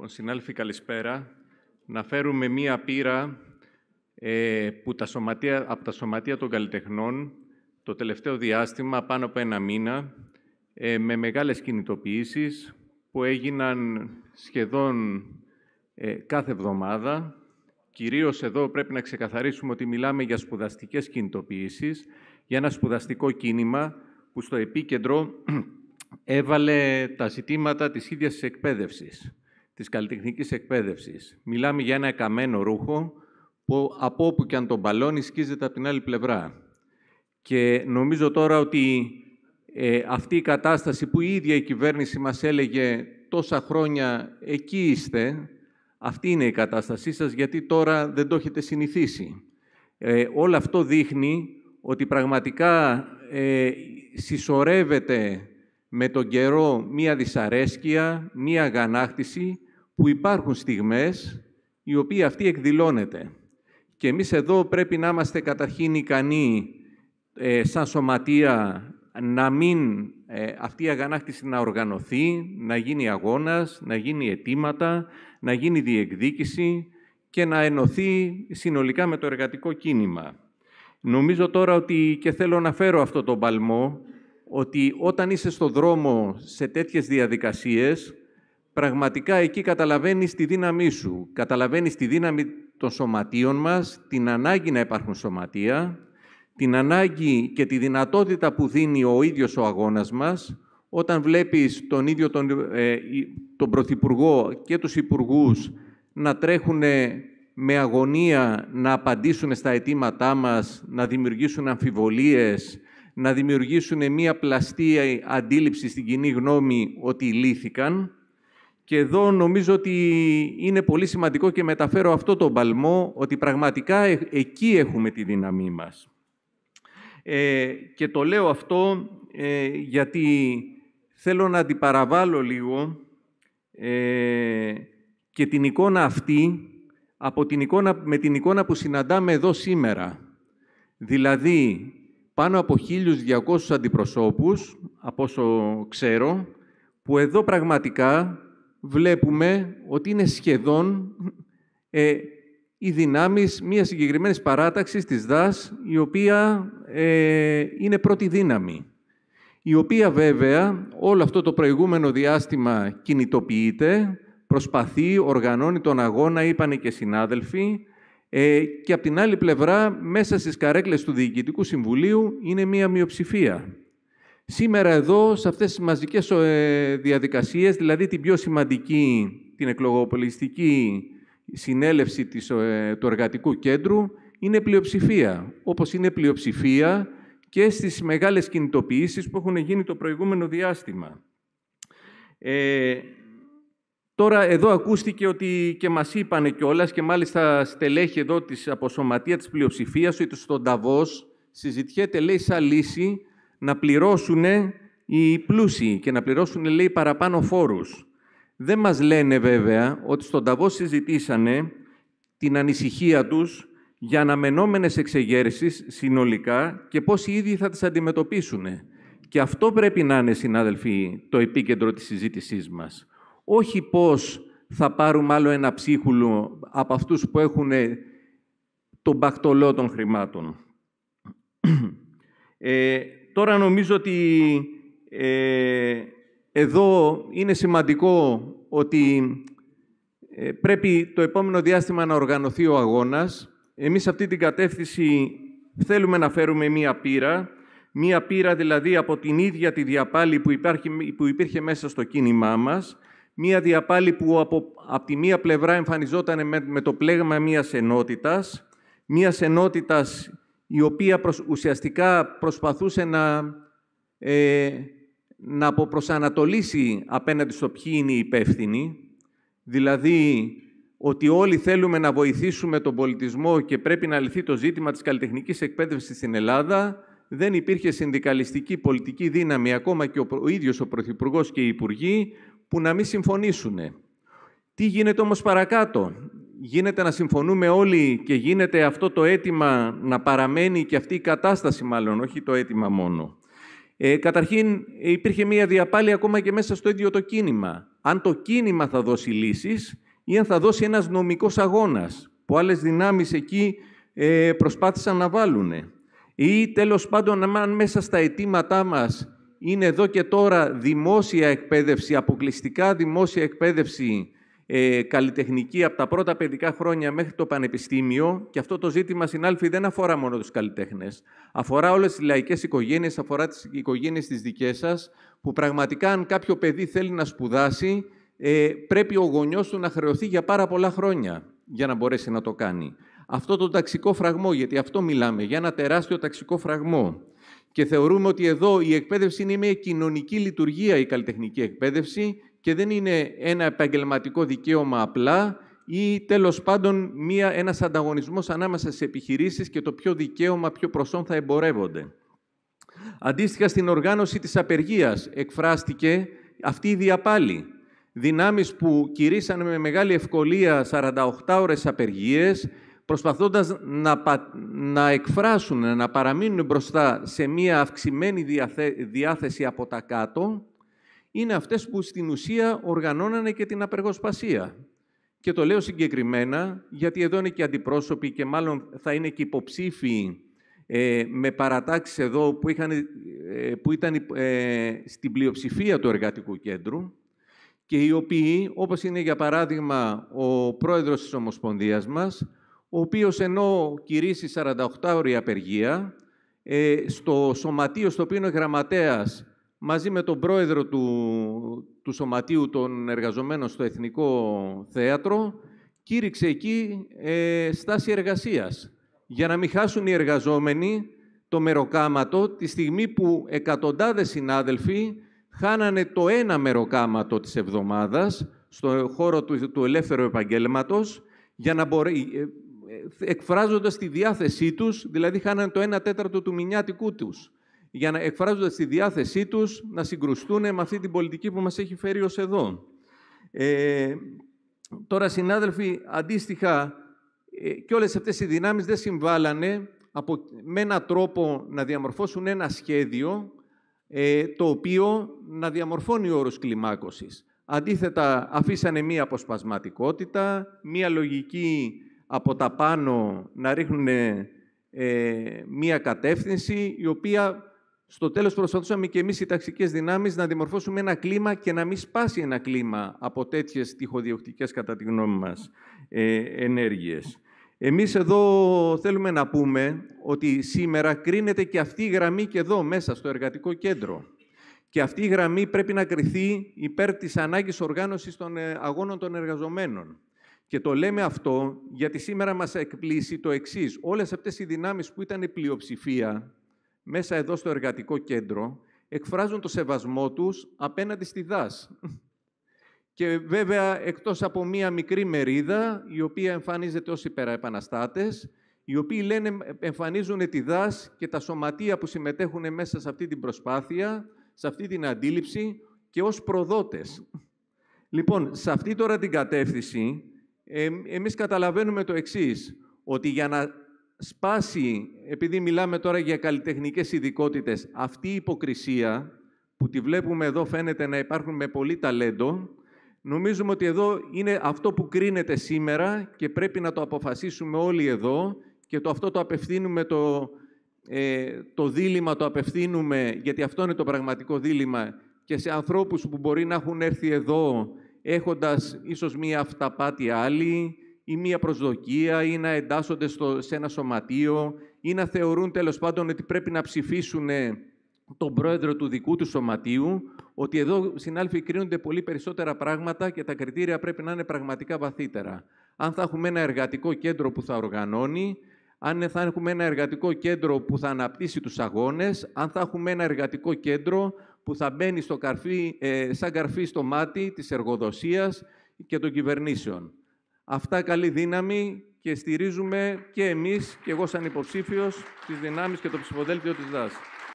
Λοιπόν, συνάλφοι, καλησπέρα. Να φέρουμε μία πείρα ε, που τα σωματεία, από τα σωματεία των καλλιτεχνών το τελευταίο διάστημα, πάνω από ένα μήνα, ε, με μεγάλες κινητοποιήσεις που έγιναν σχεδόν ε, κάθε εβδομάδα. Κυρίως εδώ πρέπει να ξεκαθαρίσουμε ότι μιλάμε για σπουδαστικές κινητοποιήσεις, για ένα σπουδαστικό κίνημα που στο επίκεντρο έβαλε τα ζητήματα της ίδιας εκπαίδευσης της καλλιτεχνικής εκπαίδευσης. Μιλάμε για ένα εκαμένο ρούχο που από όπου και αν τον μπαλώνει σκίζεται από την άλλη πλευρά. Και νομίζω τώρα ότι ε, αυτή η κατάσταση που η ίδια η κυβέρνηση μας έλεγε τόσα χρόνια εκεί είστε, αυτή είναι η κατάστασή σας γιατί τώρα δεν το έχετε συνηθίσει. Ε, όλο αυτό δείχνει ότι πραγματικά ε, συσσωρεύεται με τον καιρό μία δυσαρέσκεια, μία αγανάκτηση που υπάρχουν στιγμές οι οποία αυτή εκδηλώνεται. Και εμείς εδώ πρέπει να είμαστε καταρχήν ικανοί ε, σαν σωματεία να μην ε, αυτή η αγανάκτηση να οργανωθεί, να γίνει αγώνας, να γίνει αιτήματα, να γίνει διεκδίκηση και να ενωθεί συνολικά με το εργατικό κίνημα. Νομίζω τώρα ότι, και θέλω να φέρω αυτό το παλμό, ότι όταν είσαι στο δρόμο σε τέτοιες διαδικασίες, πραγματικά εκεί καταλαβαίνεις τη δύναμή σου. Καταλαβαίνεις τη δύναμη των σωματείων μας, την ανάγκη να υπάρχουν σωματεία, την ανάγκη και τη δυνατότητα που δίνει ο ίδιος ο αγώνας μας, όταν βλέπεις τον ίδιο τον, ε, τον Πρωθυπουργό και τους Υπουργούς να τρέχουν με αγωνία να απαντήσουν στα αιτήματά μας, να δημιουργήσουν αμφιβολίες, να δημιουργήσουν μία πλαστή αντίληψη στην κοινή γνώμη ότι λύθηκαν, και εδώ νομίζω ότι είναι πολύ σημαντικό και μεταφέρω αυτό το παλμό, ότι πραγματικά ε, εκεί έχουμε τη δύναμή μας. Ε, και το λέω αυτό ε, γιατί θέλω να αντιπαραβάλω λίγο ε, και την εικόνα αυτή από την εικόνα, με την εικόνα που συναντάμε εδώ σήμερα. Δηλαδή, πάνω από 1.200 αντιπροσώπους, από όσο ξέρω, που εδώ πραγματικά βλέπουμε ότι είναι σχεδόν ε, οι δυνάμεις μιας συγκεκριμένης παράταξης της ΔΑΣ, η οποία ε, είναι πρώτη δύναμη, η οποία βέβαια όλο αυτό το προηγούμενο διάστημα κινητοποιείται, προσπαθεί, οργανώνει τον αγώνα, είπαν και συνάδελφοι, ε, και από την άλλη πλευρά, μέσα στις καρέκλες του Διοικητικού Συμβουλίου είναι μία μειοψηφία. Σήμερα εδώ, σε αυτές τις μαζικές ε, διαδικασίες, δηλαδή την πιο σημαντική, την εκλογοπολιστική συνέλευση της, ε, του εργατικού κέντρου, είναι πλειοψηφία. Όπως είναι πλειοψηφία και στις μεγάλες κινητοποιήσεις που έχουν γίνει το προηγούμενο διάστημα. Ε, τώρα εδώ ακούστηκε ότι και μας είπαν κιόλας και μάλιστα στελέχη εδώ της αποσωματεία της πλειοψηφίας ότι στον Ταβός συζητιέται λέει σαν λύση να πληρώσουν οι πλούσιοι και να πληρώσουν, λέει, παραπάνω φόρους. Δεν μας λένε βέβαια ότι στον Ταβό συζητήσανε την ανησυχία τους για αναμενόμενες εξεγέρσεις συνολικά και πώς οι ίδιοι θα τις αντιμετωπίσουν. Και αυτό πρέπει να είναι, συνάδελφοι, το επίκεντρο της συζήτησής μας. Όχι πώς θα πάρουμε άλλο ένα ψίχουλο από αυτούς που έχουν τον πακτολό των χρημάτων. Ε, Τώρα νομίζω ότι ε, εδώ είναι σημαντικό ότι ε, πρέπει το επόμενο διάστημα να οργανωθεί ο αγώνας. Εμείς αυτή την κατεύθυνση θέλουμε να φέρουμε μία πύρα, μία πύρα δηλαδή από την ίδια τη διαπάλη που, υπάρχει, που υπήρχε μέσα στο κίνημά μας, μία διαπάλη που από, από τη μία πλευρά εμφανιζόταν με, το πλέγμα μίας ενότητας, μίας ενότητας η οποία ουσιαστικά προσπαθούσε να, ε, να αποπροσανατολίσει απέναντι στο ποιοι είναι οι υπεύθυνοι, δηλαδή ότι όλοι θέλουμε να βοηθήσουμε τον πολιτισμό και πρέπει να λυθεί το ζήτημα της καλλιτεχνικής εκπαίδευσης στην Ελλάδα, δεν υπήρχε συνδικαλιστική πολιτική δύναμη, ακόμα και ο, ο ίδιος ο Πρωθυπουργός και οι Υπουργοί, που να μην συμφωνήσουν. Τι γίνεται όμως παρακάτω γίνεται να συμφωνούμε όλοι και γίνεται αυτό το αίτημα να παραμένει και αυτή η κατάσταση μάλλον, όχι το αίτημα μόνο. Ε, καταρχήν ε, υπήρχε μία διαπάλη ακόμα και μέσα στο ίδιο το κίνημα. Αν το κίνημα θα δώσει λύσεις ή αν θα δώσει ένας νομικός αγώνας που άλλες δυνάμεις εκεί ε, προσπάθησαν να βάλουν. Ή τέλος πάντων, αν μέσα στα αιτήματά μας είναι εδώ και τώρα δημόσια εκπαίδευση, αποκλειστικά δημόσια εκπαίδευση ε, καλλιτεχνική από τα πρώτα παιδικά χρόνια μέχρι το πανεπιστήμιο και αυτό το ζήτημα στην δεν αφορά μόνο τους καλλιτέχνες. Αφορά όλες τις λαϊκές οικογένειες, αφορά τις οικογένειες τις δικές σας, που πραγματικά αν κάποιο παιδί θέλει να σπουδάσει ε, πρέπει ο γονιός του να χρεωθεί για πάρα πολλά χρόνια για να μπορέσει να το κάνει. Αυτό το ταξικό φραγμό, γιατί αυτό μιλάμε, για ένα τεράστιο ταξικό φραγμό. Και θεωρούμε ότι εδώ η εκπαίδευση είναι μια κοινωνική λειτουργία, η καλλιτεχνική εκπαίδευση, και δεν είναι ένα επαγγελματικό δικαίωμα απλά ή τέλος πάντων μία, ένας ανταγωνισμός ανάμεσα σε επιχειρήσεις και το πιο δικαίωμα, πιο προσόν θα εμπορεύονται. Αντίστοιχα στην οργάνωση της απεργίας εκφράστηκε αυτή η διαπάλη. Δυνάμεις που κηρύσανε με μεγάλη ευκολία 48 ώρες απεργίες, προσπαθώντας να, να εκφράσουν, να παραμείνουν μπροστά σε μία αυξημένη διάθεση από τα κάτω, είναι αυτές που στην ουσία οργανώνανε και την απεργοσπασία. Και το λέω συγκεκριμένα, γιατί εδώ είναι και αντιπρόσωποι και μάλλον θα είναι και υποψήφοι ε, με παρατάξεις εδώ που, ε, που ήταν ε, στην πλειοψηφία του εργατικού κέντρου και οι οποίοι, όπως είναι για παράδειγμα ο πρόεδρος της Ομοσπονδίας μας, ο οποίος ενώ κηρύσσει 48 ώρια απεργία, στο σωματείο στο οποίο είναι γραμματέας μαζί με τον πρόεδρο του, του Σωματείου των Εργαζομένων στο Εθνικό Θέατρο, κήρυξε εκεί ε, στάση εργασίας, για να μην χάσουν οι εργαζόμενοι το μεροκάματο τη στιγμή που εκατοντάδες συνάδελφοι χάνανε το ένα μεροκάματο της εβδομάδας στον χώρο του, του ελεύθερου επαγγέλματος για να ε, ε, εκφράζοντας τη διάθεσή τους, δηλαδή χάνανε το ένα τέταρτο του μηνιάτικού τους για να εκφράζοντας τη διάθεσή τους να συγκρουστούν με αυτή την πολιτική που μας έχει φέρει ως εδώ. Ε, τώρα, συνάδελφοι, αντίστοιχα, ε, και όλες αυτές οι δυνάμεις δεν συμβάλλανε από, με έναν τρόπο να διαμορφώσουν ένα σχέδιο ε, το οποίο να διαμορφώνει όρους κλιμάκωσης. Αντίθετα, αφήσανε μία αποσπασματικότητα, μία λογική από τα πάνω να ρίχνουν ε, μία κατεύθυνση η οποία στο τέλος προσπαθούσαμε και εμείς οι ταξικές δυνάμεις να δημορφώσουμε ένα κλίμα και να μην σπάσει ένα κλίμα από τέτοιες τυχοδιοκτικές, κατά τη γνώμη μας, ε, ενέργειες. Εμείς εδώ θέλουμε να πούμε ότι σήμερα κρίνεται και αυτή η γραμμή και εδώ, μέσα στο εργατικό κέντρο. Και αυτή η γραμμή πρέπει να κριθεί υπέρ της ανάγκης οργάνωσης των ε, αγώνων των εργαζομένων. Και το λέμε αυτό γιατί σήμερα μας εκπλήσει το εξής. Όλες αυτές οι δυνάμεις που ήταν η πλειοψηφία μέσα εδώ στο εργατικό κέντρο εκφράζουν το σεβασμό τους απέναντι στη ΔΑΣ. Και βέβαια, εκτός από μία μικρή μερίδα, η οποία εμφανίζεται ως υπεραεπαναστάτες, οι οποίοι λένε, εμφανίζουν τη ΔΑΣ και τα σωματεία που συμμετέχουν μέσα σε αυτή την προσπάθεια, σε αυτή την αντίληψη και ως προδότες. Λοιπόν, σε αυτή τώρα την κατεύθυνση, ε, εμείς καταλαβαίνουμε το εξής, ότι για να σπάσει, επειδή μιλάμε τώρα για καλλιτεχνικές ειδικότητες, αυτή η υποκρισία που τη βλέπουμε εδώ φαίνεται να υπάρχουν με πολύ ταλέντο, νομίζουμε ότι εδώ είναι αυτό που κρίνεται σήμερα και πρέπει να το αποφασίσουμε όλοι εδώ και το αυτό το απευθύνουμε το, ε, το δίλημα το απευθύνουμε, γιατί αυτό είναι το πραγματικό δίλημα, και σε ανθρώπους που μπορεί να έχουν έρθει εδώ έχοντας ίσως μία αυταπάτη άλλη, ή μία προσδοκία ή να εντάσσονται στο, σε ένα σωματείο ή να θεωρούν τέλος πάντων ότι πρέπει να ψηφίσουν τον πρόεδρο του δικού του σωματείου, ότι εδώ συνάλφοι κρίνονται πολύ περισσότερα πράγματα και τα κριτήρια πρέπει να είναι πραγματικά βαθύτερα. Αν θα έχουμε ένα εργατικό κέντρο που θα οργανώνει, αν θα έχουμε ένα εργατικό κέντρο που θα αναπτύσσει τους αγώνες, αν θα έχουμε ένα εργατικό κέντρο που θα μπαίνει στο καρφί, ε, σαν καρφί στο μάτι της εργοδοσίας και των κυβερνήσεων. Αυτά καλή δύναμη και στηρίζουμε και εμείς και εγώ σαν υποψήφιος τις δυνάμεις και το ψηφοδέλτιο της ΔΑΣ.